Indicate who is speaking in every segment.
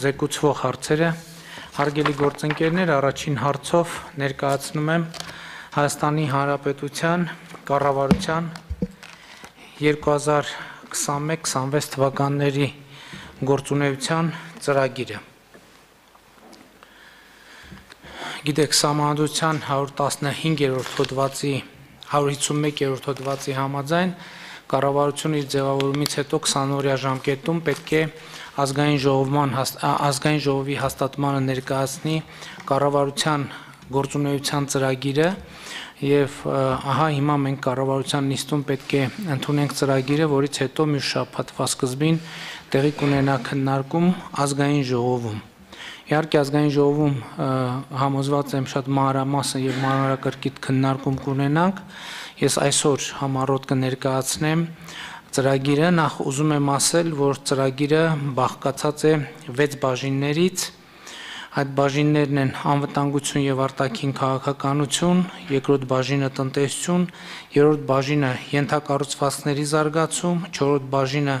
Speaker 1: զեկուցվող հարցերը։ Հարգելի գործընկերներ, առաջին հարցով ներկայացնում եմ Հայաստանի Հանրապետության կառավարության 2021-26 թվականների գործունեության ծրագիրը։ Գիտեք, համանդության 115-րդ հոդվածի 151-րդ հոդվածի համաձայն կառավարությունը իր ձևավորումից հետո 20-օրյա ժամկետում պետք է ազգային ժողովման ազգային ժողովի հաստատմանը ներկայացնի կառավարության գործունեության ծրագիրը եւ ահա հիմա մենք կառավարության նիստում պետք է ընդունենք ծրագիրը, որից հետո մյուս շաբաթվա սկզբին տեղի կունենա քննարկում ազգային ժողովում։ Իհարկե ազգային ժողովում համոզված եմ շատ մանրամասն եւ մանրակրկիտ քննարկում կունենանք։ Ես այսօր համառոտ կներկայացնեմ ծրագիրը, նախ ուզում եմ ասել, որ ծրագիրը բաղկացած է 6 բաժիններից։ Այդ բաժիններն են անվտանգություն եւ արտաքին քաղաքականություն, երկրորդ բաժինը տնտեսություն, երրորդ բաժինը յենթակառուցվածքների զարգացում, չորրորդ բաժինը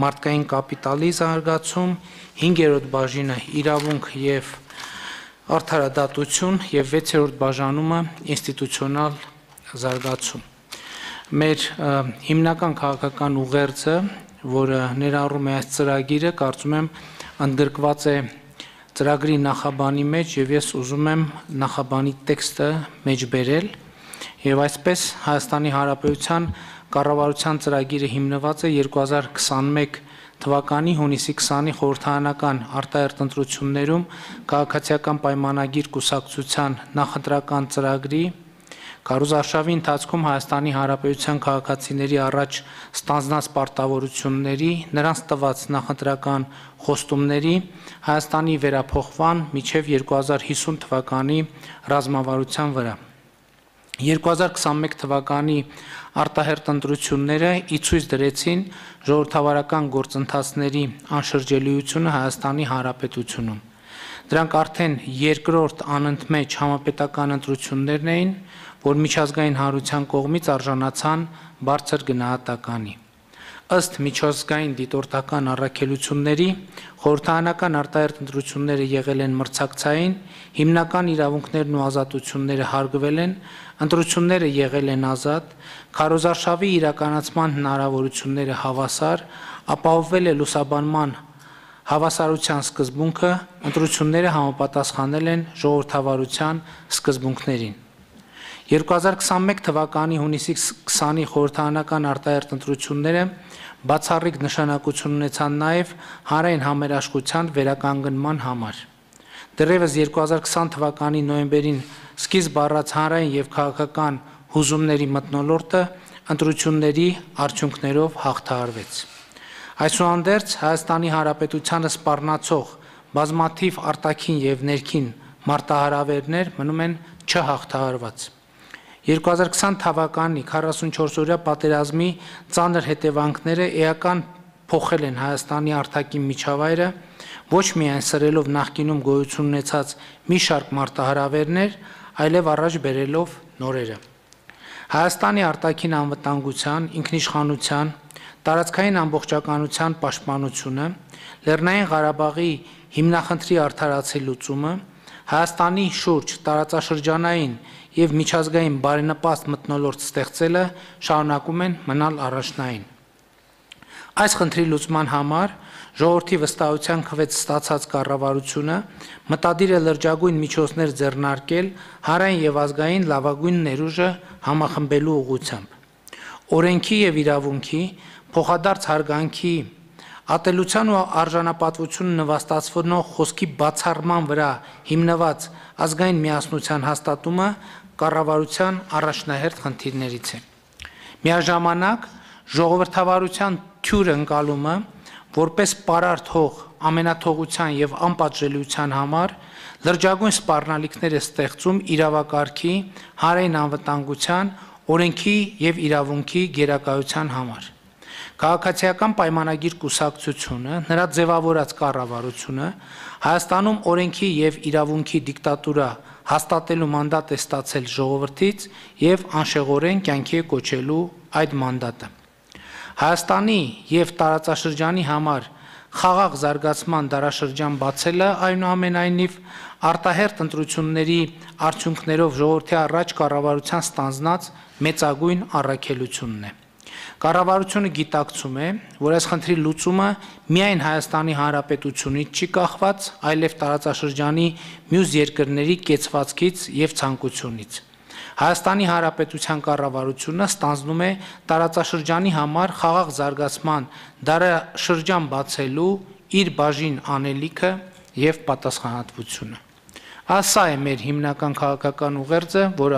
Speaker 1: մարդկային կապիտալի զարգացում, 5-րդ բաժինը իրավունք եւ արդարադատություն եւ 6-րդ բաժանումը ինստիտուցիոնալ զարգացում։ Մեր հիմնական քաղաքական ուղերձը, որը ներառում է այս ծրագիրը, կարծում եմ ընդգրկված է ծրագրի նախաբանի մեջ եւ ես ուզում եմ նախաբանի տեքստը մեջ բերել եւ այսպես Հայաստանի Հանրապետության կառավարության ծրագիրը հիմնված է 2021 թվականի հունիսի 20-ի խորհրդանական արտահերտ ընտրություններում քաղաքացիական պայմանագիր կուսակցության նախընտրական ծրագրի Կարուզարշավի ընթացքում Հայաստանի Հանրապետության քաղաքացիների առաջ ստանձնած պարտավորությունների, նրանց տված նախընտրական խոստումների, Հայաստանի վերափոխման միջև 2050 թվականի ռազմավարության վրա։ 2021 թվականի արտահերտ ընտրությունները իցույց դրեցին ժողովրդավարական գործընթացների անշրջելիությունը Հայաստանի Հանրապետությունում։ Դրանք արդեն երկրորդ անընդմեջ համապետական ընտրություններն էին, որ միջազգային հանրության կողմից արժանացան բարձր գնահատականի ըստ միջազգային դիտորդական առաքելությունների խորհրդանական արտահերտ ընտրությունները եղել են մրցակցային, հիմնական իրավունքներն ու ազատությունները հարգվել են, ընտրությունները եղել են ազատ, քարոզարշավի իրականացման հնարավորությունները հավասար, ապահովվել է լուսաբանման հավասարության սկզբունքը, ընտրությունները համապատասխանել են ժողովրդավարության սկզբունքներին։ 2021 թվականի հունիսի 20-ի խորհրդանական արտահերտ ընտրությունները բացառիկ նշանակություն ունեցան նաև հանրային համերաշխության վերականգնման համար։ Դեռևս 2020 թվականի նոյեմբերին սկիզբ առած հանրային եւ քաղաքական հուզումների մտնոլորտը ընտրությունների արդյունքներով հաղթահարվեց։ Այսուհանդերձ Հայաստանի Հանրապետությանը սպառնացող բազմաթիվ արտաքին եւ ներքին մարտահրավերներ մնում են չհաղթահարված։ 2020 թվականի 44 օրյա պատերազմի ծանր հետևանքները էական փոխել են Հայաստանի արտաքին միջավայրը, ոչ միայն սրելով նախկինում գոյություն ունեցած մի շարք մարտահրավերներ, այլև առաջ բերելով նորերը։ Հայաստանի արտաքին անվտանգության, ինքնիշխանության, տարածքային ամբողջականության պաշտպանությունը, Լեռնային Ղարաբաղի հիմնախնդրի արդարացի լուծումը, Հայաստանի շուրջ տարածաշրջանային եւ միջազգային բարենպաստ մտնոլորտ ստեղծելը շարունակում են մնալ առաջնային։ Այս խնդրի լուծման համար ժողովրդի վստահության քվեց ստացած կառավարությունը մտադիր է լրջագույն միջոցներ ձեռնարկել հարայն եւ ազգային լավագույն ներուժը համախմբելու ուղղությամբ։ Օրենքի եւ իրավունքի փոխադարձ հարգանքի ատելության ու արժանապատվություն նվաստացվող խոսքի բացառման վրա հիմնված ազգային միասնության հաստատումը կառավարության առաջնահերթ խնդիրներից է։ Միաժամանակ ժողովրդավարության թյուրը ընկալումը որպես պարարթող ամենաթողության եւ անպատժելիության համար լրջագույն սպառնալիքներ է ստեղծում իրավակարգի, հարային անվտանգության, օրենքի եւ իրավունքի գերակայության համար։ Քաղաքացիական պայմանագիր կուսակցությունը, նրա ձևավորած կառավարությունը Հայաստանում օրենքի եւ իրավունքի դիկտատուրա հաստատելու մանդատ է ստացել ժողովրդից եւ անշեղորեն կյանքի է կոչելու այդ մանդատը։ Հայաստանի եւ տարածաշրջանի համար խաղաղ զարգացման դարաշրջան բացելը այնուամենայնիվ արտահերտ ընտրությունների արդյունքներով ժողովրդի առաջ կառավարության ստանձնած մեծագույն առաքելությունն է։ Կառավարությունը գիտակցում է, որ այս խնդրի լուծումը միայն Հայաստանի Հանրապետությունից չի կախված, այլև տարածաշրջանի մյուս երկրների կեցվածքից եւ ցանկությունից։ Հայաստանի Հանրապետության կառավարությունը ստանձնում է տարածաշրջանի համար խաղաղ զարգացման դարաշրջան բացելու իր բաժին անելիքը եւ պատասխանատվությունը։ Ասա է մեր հիմնական քաղաքական ուղերձը, որը